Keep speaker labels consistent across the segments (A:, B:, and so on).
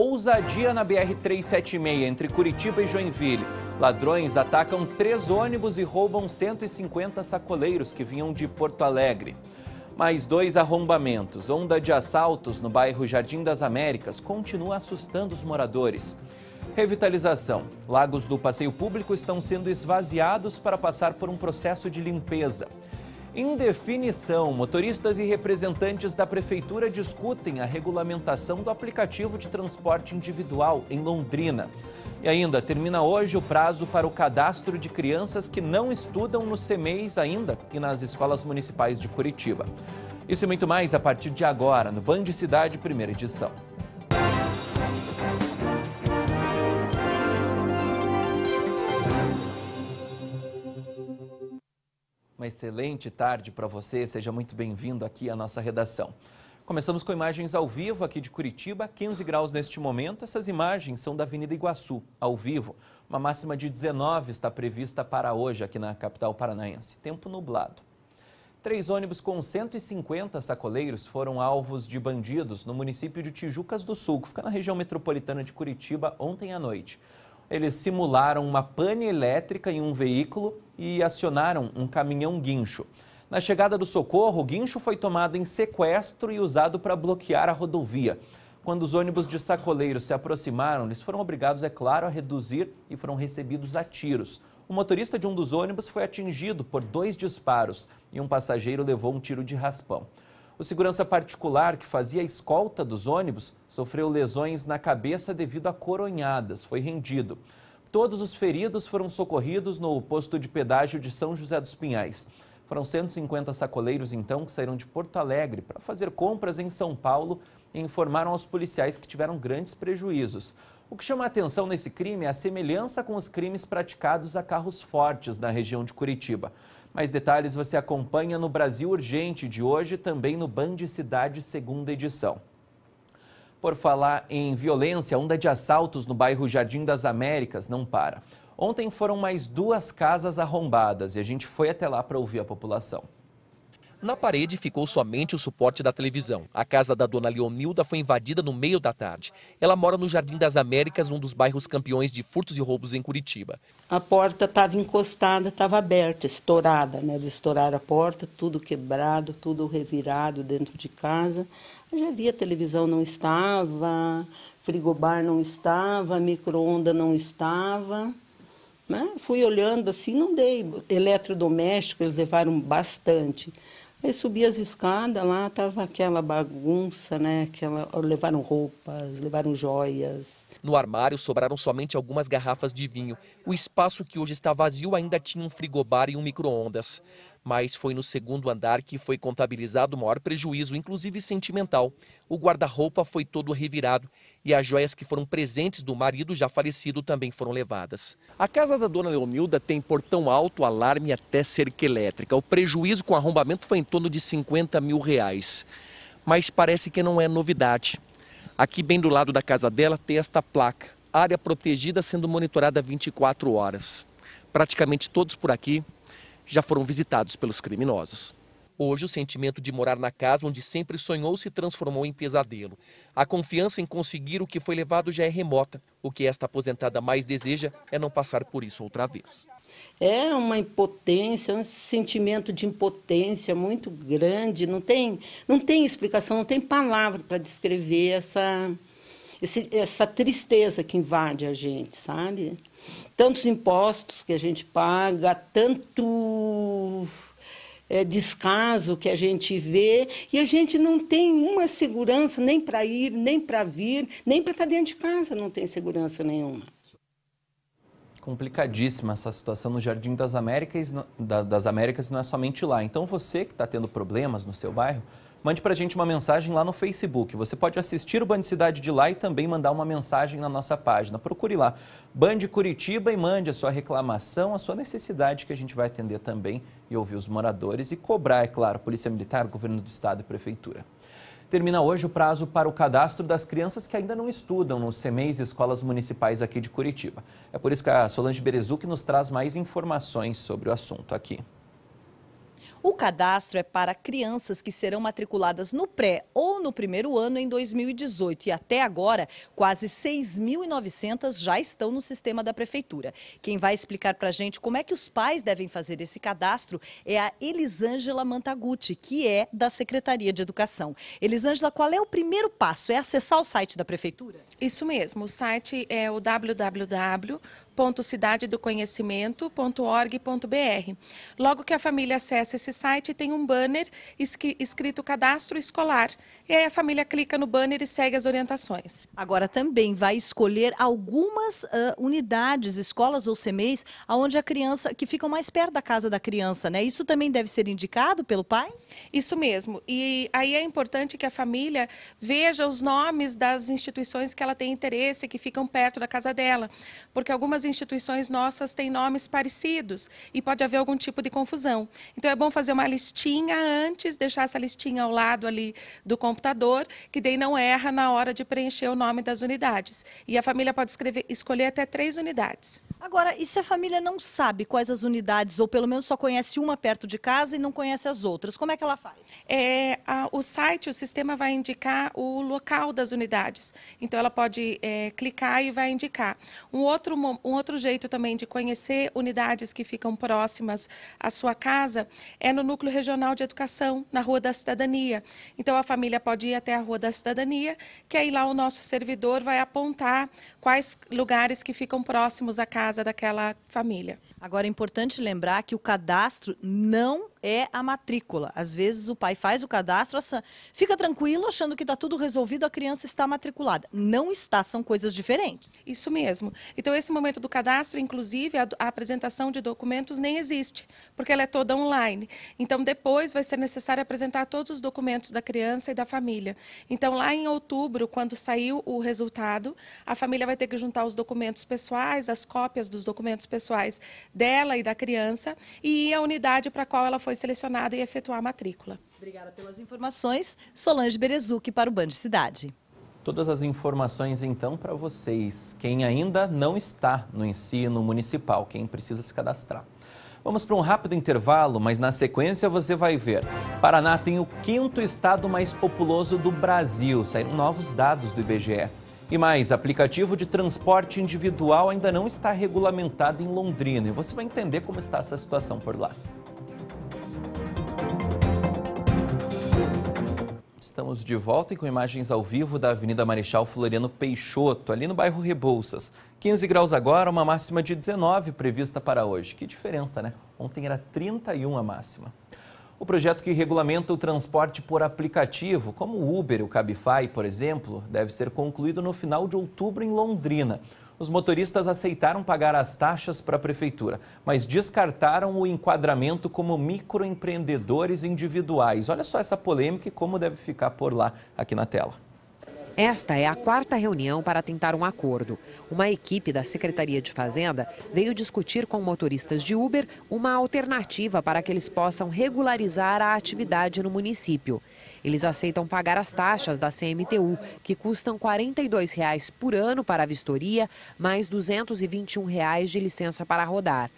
A: ousadia na BR-376 entre Curitiba e Joinville. Ladrões atacam três ônibus e roubam 150 sacoleiros que vinham de Porto Alegre. Mais dois arrombamentos. Onda de assaltos no bairro Jardim das Américas continua assustando os moradores. Revitalização. Lagos do passeio público estão sendo esvaziados para passar por um processo de limpeza. Indefinição. Motoristas e representantes da prefeitura discutem a regulamentação do aplicativo de transporte individual em Londrina. E ainda termina hoje o prazo para o cadastro de crianças que não estudam no CEMEIS ainda e nas escolas municipais de Curitiba. Isso e muito mais a partir de agora no Band Cidade, primeira edição. excelente tarde para você. Seja muito bem-vindo aqui à nossa redação. Começamos com imagens ao vivo aqui de Curitiba, 15 graus neste momento. Essas imagens são da Avenida Iguaçu, ao vivo. Uma máxima de 19 está prevista para hoje aqui na capital paranaense. Tempo nublado. Três ônibus com 150 sacoleiros foram alvos de bandidos no município de Tijucas do Sul, que fica na região metropolitana de Curitiba, ontem à noite eles simularam uma pane elétrica em um veículo e acionaram um caminhão guincho. Na chegada do socorro, o guincho foi tomado em sequestro e usado para bloquear a rodovia. Quando os ônibus de sacoleiros se aproximaram, eles foram obrigados, é claro, a reduzir e foram recebidos a tiros. O motorista de um dos ônibus foi atingido por dois disparos e um passageiro levou um tiro de raspão. O segurança particular que fazia a escolta dos ônibus sofreu lesões na cabeça devido a coronhadas. Foi rendido. Todos os feridos foram socorridos no posto de pedágio de São José dos Pinhais. Foram 150 sacoleiros, então, que saíram de Porto Alegre para fazer compras em São Paulo e informaram aos policiais que tiveram grandes prejuízos. O que chama a atenção nesse crime é a semelhança com os crimes praticados a carros fortes na região de Curitiba. Mais detalhes você acompanha no Brasil Urgente de hoje, também no Band Cidade, segunda edição. Por falar em violência, a onda de assaltos no bairro Jardim das Américas não para. Ontem foram mais
B: duas casas arrombadas e a gente foi até lá para ouvir a população. Na parede ficou somente o suporte da televisão. A casa da dona Leonilda foi invadida no meio da tarde. Ela mora no Jardim das Américas, um dos bairros campeões de furtos e roubos em Curitiba. A porta
C: estava encostada, estava aberta, estourada, né? Eles estouraram a porta, tudo quebrado, tudo revirado dentro de casa. Eu já vi a televisão não estava, frigobar não estava, micro onda não estava. Né? Fui olhando assim, não dei. Eletrodoméstico eles levaram bastante. Aí subi as escadas, lá tava aquela bagunça, né? Aquela... Levaram roupas, levaram
B: joias. No armário sobraram somente algumas garrafas de vinho. O espaço que hoje está vazio ainda tinha um frigobar e um micro-ondas. Mas foi no segundo andar que foi contabilizado o maior prejuízo, inclusive sentimental. O guarda-roupa foi todo revirado e as joias que foram presentes do marido já falecido também foram levadas. A casa da dona Leonilda tem portão alto, alarme até cerca elétrica. O prejuízo com o arrombamento foi em torno de 50 mil reais. Mas parece que não é novidade. Aqui bem do lado da casa dela tem esta placa, área protegida sendo monitorada 24 horas. Praticamente todos por aqui já foram visitados pelos criminosos. Hoje, o sentimento de morar na casa onde sempre sonhou se transformou em pesadelo. A confiança em conseguir o que foi levado já é remota. O que esta aposentada mais deseja é não passar por isso outra vez.
C: É uma impotência, um sentimento de impotência muito grande. Não tem, não tem explicação, não tem palavra para descrever essa, esse, essa tristeza que invade a gente, sabe? Tantos impostos que a gente paga, tanto é, descaso que a gente vê e a gente não tem uma segurança nem para ir, nem para vir, nem para estar
D: tá dentro de casa, não tem segurança nenhuma.
A: Complicadíssima essa situação no Jardim das Américas, das Américas não é somente lá. Então você que está tendo problemas no seu bairro, mande para a gente uma mensagem lá no Facebook. Você pode assistir o Band Cidade de lá e também mandar uma mensagem na nossa página. Procure lá, Band Curitiba, e mande a sua reclamação, a sua necessidade, que a gente vai atender também e ouvir os moradores e cobrar, é claro, Polícia Militar, Governo do Estado e Prefeitura. Termina hoje o prazo para o cadastro das crianças que ainda não estudam nos CEMEIs e escolas municipais aqui de Curitiba. É por isso que a Solange Berezu que nos traz mais informações sobre o assunto aqui.
C: O cadastro é para crianças que serão matriculadas no pré ou no primeiro ano em 2018 e até agora quase 6.900 já estão no sistema da prefeitura. Quem vai explicar para a gente como é que os pais devem fazer esse cadastro é a Elisângela Mantaguti, que é da Secretaria de Educação. Elisângela, qual é o primeiro passo? É acessar o site da prefeitura?
D: Isso mesmo, o site é o www www.cidadedoconhecimento.org.br. Logo que a família acessa esse site, tem um banner escrito cadastro escolar. E aí a família clica no banner e segue as orientações. Agora
C: também vai escolher algumas uh, unidades, escolas ou CMEs, aonde a
D: criança, que ficam mais perto da casa da criança, né? Isso também deve ser indicado pelo pai? Isso mesmo. E aí é importante que a família veja os nomes das instituições que ela tem interesse, que ficam perto da casa dela. Porque algumas instituições nossas têm nomes parecidos e pode haver algum tipo de confusão. Então é bom fazer uma listinha antes, deixar essa listinha ao lado ali do computador, que daí não erra na hora de preencher o nome das unidades. E a família pode escrever, escolher até três unidades. Agora, e se a família não sabe
C: quais as unidades, ou pelo menos só conhece uma perto de casa e não conhece as outras, como é que ela faz?
D: É, a, o site, o sistema vai indicar o local das unidades. Então, ela pode é, clicar e vai indicar. Um outro, um outro jeito também de conhecer unidades que ficam próximas à sua casa é no Núcleo Regional de Educação, na Rua da Cidadania. Então, a família pode ir até a Rua da Cidadania, que aí lá o nosso servidor vai apontar quais lugares que ficam próximos à casa casa daquela família. Agora
C: é importante lembrar que o cadastro não é a matrícula. Às vezes o pai faz o cadastro, fica tranquilo achando que está tudo resolvido, a criança está matriculada. Não está,
D: são coisas diferentes. Isso mesmo. Então esse momento do cadastro, inclusive, a, a apresentação de documentos nem existe, porque ela é toda online. Então depois vai ser necessário apresentar todos os documentos da criança e da família. Então lá em outubro, quando saiu o resultado, a família vai ter que juntar os documentos pessoais, as cópias dos documentos pessoais dela e da criança e a unidade para a qual ela foi selecionada e efetuar a matrícula. Obrigada
C: pelas
A: informações. Solange Berezuque
C: para o Band Cidade.
A: Todas as informações então para vocês, quem ainda não está no ensino municipal, quem precisa se cadastrar. Vamos para um rápido intervalo, mas na sequência você vai ver. Paraná tem o quinto estado mais populoso do Brasil, saíram novos dados do IBGE. E mais, aplicativo de transporte individual ainda não está regulamentado em Londrina. E você vai entender como está essa situação por lá. Estamos de volta e com imagens ao vivo da Avenida Marechal Floriano Peixoto, ali no bairro Rebouças. 15 graus agora, uma máxima de 19 prevista para hoje. Que diferença, né? Ontem era 31 a máxima. O projeto que regulamenta o transporte por aplicativo, como o Uber e o Cabify, por exemplo, deve ser concluído no final de outubro em Londrina. Os motoristas aceitaram pagar as taxas para a prefeitura, mas descartaram o enquadramento como microempreendedores individuais. Olha só essa polêmica e como deve ficar por lá aqui na tela.
E: Esta é a quarta reunião para tentar um acordo. Uma equipe da Secretaria de Fazenda veio discutir com motoristas de Uber uma alternativa para que eles possam regularizar a atividade no município. Eles aceitam pagar as taxas da CMTU, que custam R$ 42,00 por ano para a vistoria, mais R$ 221,00 de licença para rodar.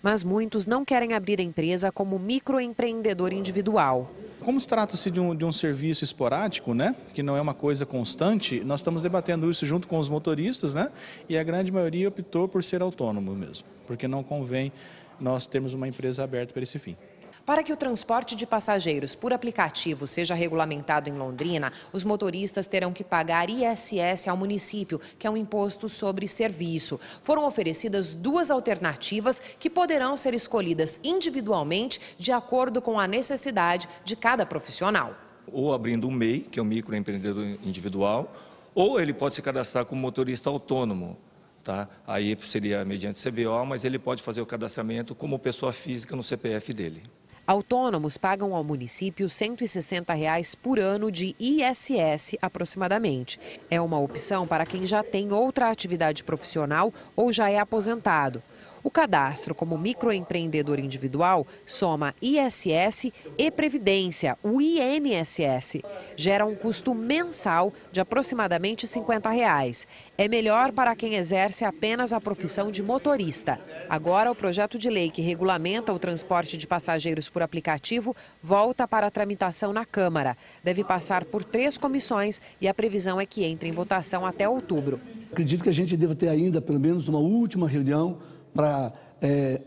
E: Mas muitos não querem abrir a empresa como microempreendedor individual. Como se
C: trata-se de um, de um serviço esporádico, né, que não é uma coisa constante, nós estamos debatendo isso junto com os motoristas, né, e a grande maioria optou por ser autônomo mesmo, porque não convém nós termos uma empresa aberta para esse fim.
E: Para que o transporte de passageiros por aplicativo seja regulamentado em Londrina, os motoristas terão que pagar ISS ao município, que é um imposto sobre serviço. Foram oferecidas duas alternativas que poderão ser escolhidas individualmente de acordo com a necessidade de cada profissional.
A: Ou abrindo um MEI, que é o um microempreendedor individual, ou ele pode se cadastrar como motorista autônomo. Tá? Aí seria mediante CBO, mas ele pode fazer o cadastramento como pessoa física no CPF dele.
E: Autônomos pagam ao município R$ 160 reais por ano de ISS aproximadamente. É uma opção para quem já tem outra atividade profissional ou já é aposentado. O cadastro como microempreendedor individual soma ISS e Previdência, o INSS. Gera um custo mensal de aproximadamente 50 reais. É melhor para quem exerce apenas a profissão de motorista. Agora, o projeto de lei que regulamenta o transporte de passageiros por aplicativo volta para a tramitação na Câmara. Deve passar por três comissões e a previsão é que entre em votação até outubro.
B: Acredito que a gente deva ter ainda pelo menos uma última reunião para é,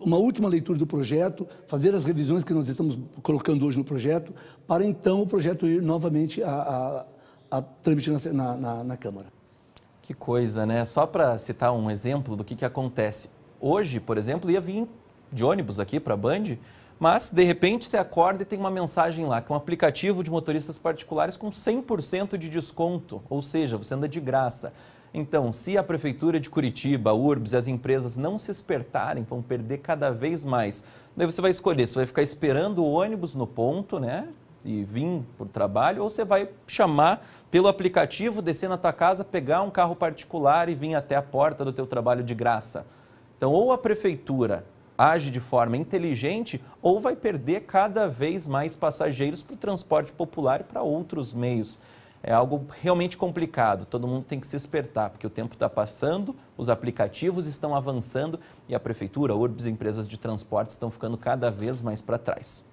B: uma última leitura do projeto, fazer as revisões que nós estamos colocando hoje no projeto, para então o projeto ir novamente a, a, a trâmite na, na, na, Câmara.
A: Que coisa, né? Só para citar um exemplo do que, que acontece. Hoje, por exemplo, ia vir de ônibus aqui para a Band, mas de repente você acorda e tem uma mensagem lá, que é um aplicativo de motoristas particulares com 100% de desconto, ou seja, você anda de graça. Então, se a Prefeitura de Curitiba, a URBS, as empresas não se espertarem, vão perder cada vez mais. Daí você vai escolher, você vai ficar esperando o ônibus no ponto, né? E vir para o trabalho, ou você vai chamar pelo aplicativo, descer na tua casa, pegar um carro particular e vir até a porta do teu trabalho de graça. Então, ou a prefeitura age de forma inteligente ou vai perder cada vez mais passageiros para o transporte popular e para outros meios é algo realmente complicado. Todo mundo tem que se espertar, porque o tempo está passando, os aplicativos estão avançando e a prefeitura, urbes e empresas de transporte estão ficando cada vez mais para trás.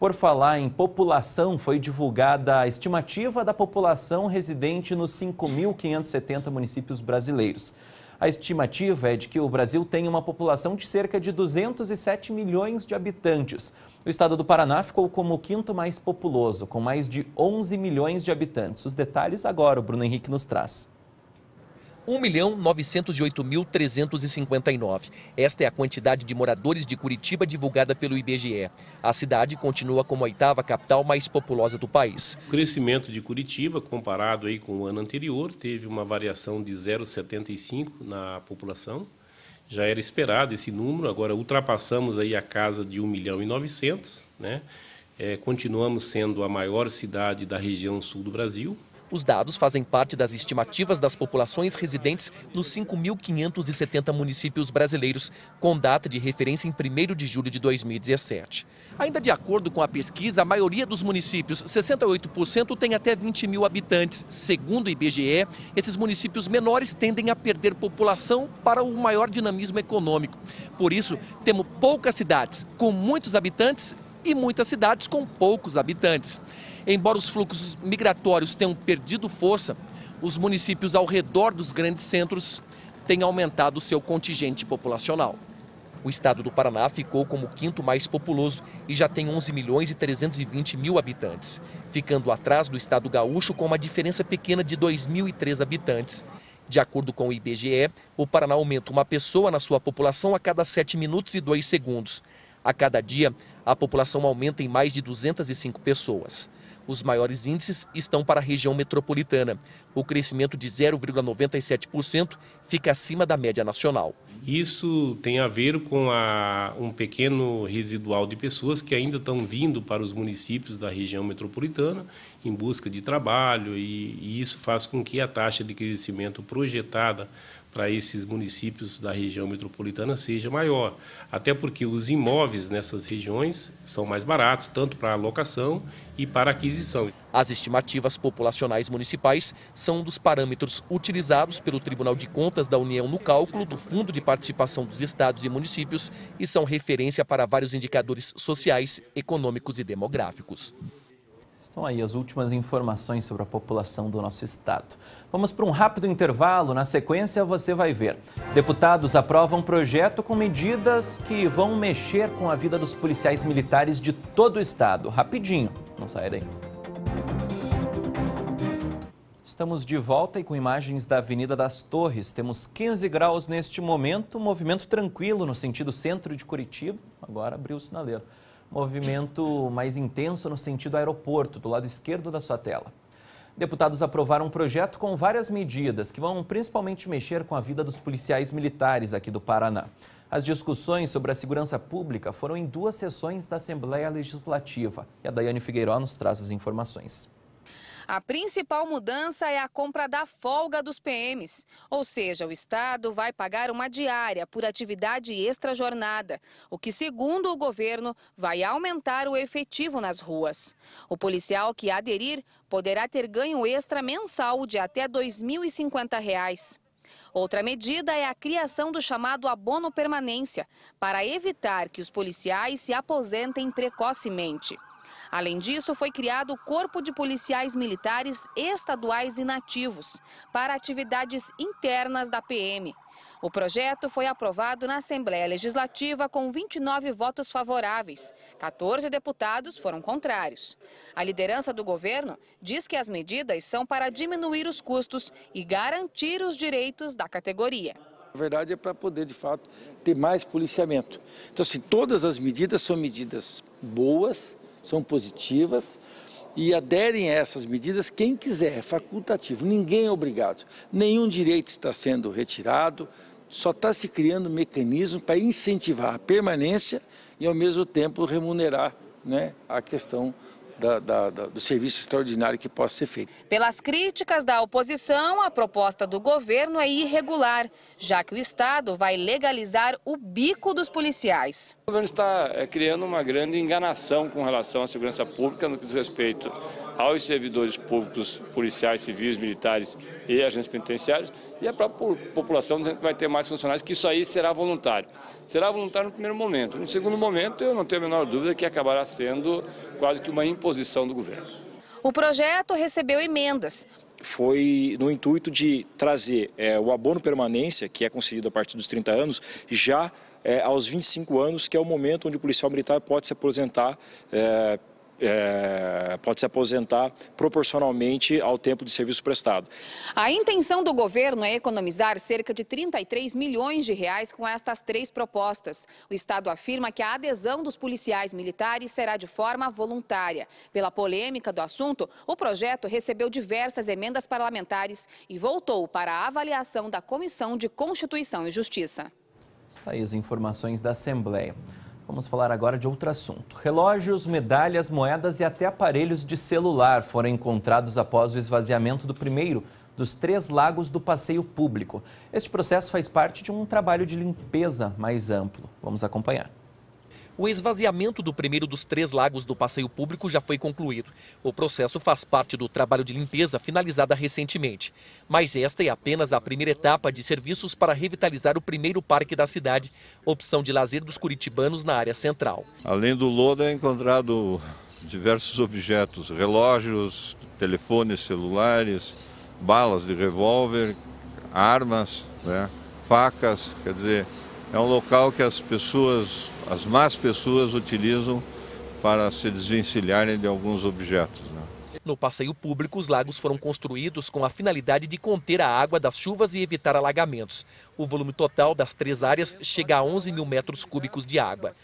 A: Por falar em população, foi divulgada a estimativa da população residente nos 5.570 municípios brasileiros. A estimativa é de que o Brasil tem uma população de cerca de 207 milhões de habitantes, o estado do Paraná ficou como o quinto mais populoso,
B: com mais de 11 milhões de habitantes. Os detalhes agora o Bruno Henrique nos traz. 1.908.359. Esta é a quantidade de moradores de Curitiba divulgada pelo IBGE. A cidade continua como a oitava capital mais populosa do país. O crescimento de Curitiba, comparado aí com o ano anterior, teve uma variação de 0,75 na população já era esperado esse número, agora ultrapassamos aí a casa de 1 milhão e 900, né? É, continuamos sendo a maior cidade da região sul do Brasil, os dados fazem parte das estimativas das populações residentes nos 5.570 municípios brasileiros, com data de referência em 1 de julho de 2017. Ainda de acordo com a pesquisa, a maioria dos municípios, 68%, tem até 20 mil habitantes. Segundo o IBGE, esses municípios menores tendem a perder população para o maior dinamismo econômico. Por isso, temos poucas cidades com muitos habitantes e muitas cidades com poucos habitantes. Embora os fluxos migratórios tenham perdido força, os municípios ao redor dos grandes centros têm aumentado seu contingente populacional. O estado do Paraná ficou como o quinto mais populoso e já tem 11 milhões e 320 mil habitantes, ficando atrás do estado gaúcho com uma diferença pequena de 2.003 habitantes. De acordo com o IBGE, o Paraná aumenta uma pessoa na sua população a cada 7 minutos e 2 segundos. A cada dia, a população aumenta em mais de 205 pessoas. Os maiores índices estão para a região metropolitana. O crescimento de 0,97% fica acima da média nacional. Isso tem a ver com a, um pequeno residual de pessoas que ainda estão vindo para os municípios da região metropolitana em busca de trabalho, e, e isso faz com que a taxa de crescimento projetada para esses municípios da região metropolitana seja maior. Até porque os imóveis nessas regiões são mais baratos, tanto para locação e para aquisição. As estimativas populacionais municipais são um dos parâmetros utilizados pelo Tribunal de Contas da União no cálculo do Fundo de Participação dos Estados e Municípios e são referência para vários indicadores sociais, econômicos e demográficos.
A: Então, aí as últimas informações sobre a população do nosso estado. Vamos para um rápido intervalo, na sequência você vai ver. Deputados aprovam projeto com medidas que vão mexer com a vida dos policiais militares de todo o estado. Rapidinho, não sair daí. Estamos de volta e com imagens da Avenida das Torres. Temos 15 graus neste momento, movimento tranquilo no sentido centro de Curitiba. Agora abriu o sinaleiro. Movimento mais intenso no sentido aeroporto, do lado esquerdo da sua tela. Deputados aprovaram um projeto com várias medidas que vão principalmente mexer com a vida dos policiais militares aqui do Paraná. As discussões sobre a segurança pública foram em duas sessões da Assembleia Legislativa. E a Daiane Figueiró nos traz as informações.
F: A principal mudança é a compra da folga dos PMs, ou seja, o Estado vai pagar uma diária por atividade extra-jornada, o que, segundo o governo, vai aumentar o efetivo nas ruas. O policial que aderir poderá ter ganho extra mensal de até R$ 2.050. Reais. Outra medida é a criação do chamado abono permanência, para evitar que os policiais se aposentem precocemente. Além disso, foi criado o Corpo de Policiais Militares Estaduais Inativos para atividades internas da PM. O projeto foi aprovado na Assembleia Legislativa com 29 votos favoráveis. 14 deputados foram contrários. A liderança do governo diz que as medidas são para diminuir os custos e garantir os direitos da categoria.
B: Na verdade, é para poder, de fato, ter mais policiamento. Então, se assim, todas as medidas são medidas boas, são positivas e aderem a essas medidas quem quiser, é facultativo, ninguém é obrigado. Nenhum direito está sendo retirado, só está se criando um mecanismo para incentivar a permanência e, ao mesmo tempo, remunerar né, a questão da, da, da, do serviço extraordinário que possa ser feito.
F: Pelas críticas da oposição, a proposta do governo é irregular, já que o Estado vai legalizar o bico dos policiais.
A: O governo está eh, criando uma grande enganação com relação à segurança pública no que diz respeito aos servidores públicos, policiais, civis, militares e agentes penitenciários, e a própria população vai ter mais funcionários, que isso aí será voluntário. Será voluntário no primeiro momento. No segundo momento, eu não tenho a menor dúvida que acabará sendo quase que uma imposição do governo.
F: O projeto recebeu emendas,
A: foi no intuito de trazer é, o abono permanência, que é concedido a partir dos 30 anos, já é, aos 25 anos, que é o momento onde o policial militar pode se aposentar é, é, pode se aposentar proporcionalmente ao tempo de serviço prestado.
F: A intenção do governo é economizar cerca de 33 milhões de reais com estas três propostas. O Estado afirma que a adesão dos policiais militares será de forma voluntária. Pela polêmica do assunto, o projeto recebeu diversas emendas parlamentares e voltou para a avaliação da Comissão de Constituição e Justiça.
A: Está aí as informações da Assembleia. Vamos falar agora de outro assunto. Relógios, medalhas, moedas e até aparelhos de celular foram encontrados após o esvaziamento do primeiro dos três lagos do passeio público. Este processo faz parte de um trabalho de limpeza mais amplo. Vamos acompanhar.
B: O esvaziamento do primeiro dos três lagos do passeio público já foi concluído. O processo faz parte do trabalho de limpeza finalizada recentemente. Mas esta é apenas a primeira etapa de serviços para revitalizar o primeiro parque da cidade, opção de lazer dos curitibanos na área central.
A: Além do lodo, é encontrado diversos objetos, relógios, telefones celulares, balas de revólver, armas, né, facas, quer dizer, é um local que as pessoas as más pessoas utilizam para se desvencilharem de alguns objetos.
D: Né?
B: No passeio público, os lagos foram construídos com a finalidade de conter a água das chuvas e evitar alagamentos. O volume total das três áreas chega a 11 mil metros cúbicos de água.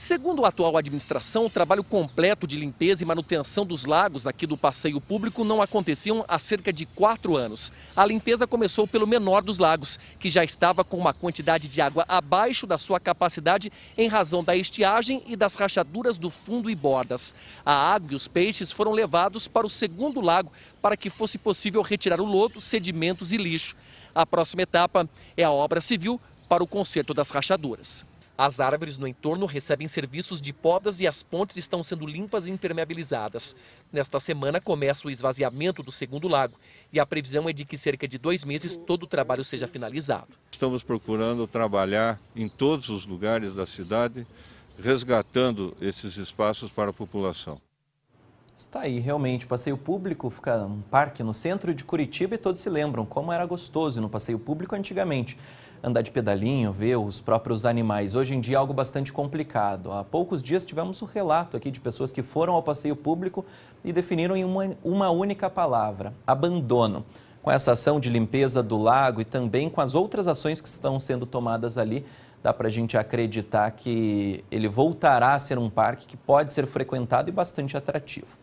B: Segundo a atual administração, o trabalho completo de limpeza e manutenção dos lagos aqui do passeio público não aconteciam há cerca de quatro anos. A limpeza começou pelo menor dos lagos, que já estava com uma quantidade de água abaixo da sua capacidade em razão da estiagem e das rachaduras do fundo e bordas. A água e os peixes foram levados para o segundo lago para que fosse possível retirar o lodo, sedimentos e lixo. A próxima etapa é a obra civil para o conserto das rachaduras. As árvores no entorno recebem serviços de podas e as pontes estão sendo limpas e impermeabilizadas. Nesta semana começa o esvaziamento do segundo lago e a previsão é de que cerca de dois meses todo o trabalho seja finalizado.
A: Estamos procurando trabalhar em todos os lugares da cidade, resgatando esses espaços para a população. Está aí, realmente. O passeio público fica um parque no centro de Curitiba e todos se lembram como era gostoso no passeio público antigamente andar de pedalinho, ver os próprios animais. Hoje em dia é algo bastante complicado. Há poucos dias tivemos um relato aqui de pessoas que foram ao passeio público e definiram em uma, uma única palavra: abandono. Com essa ação de limpeza do lago e também com as outras ações que estão sendo tomadas ali, dá para a gente acreditar que ele voltará a ser um parque que pode ser frequentado e bastante atrativo.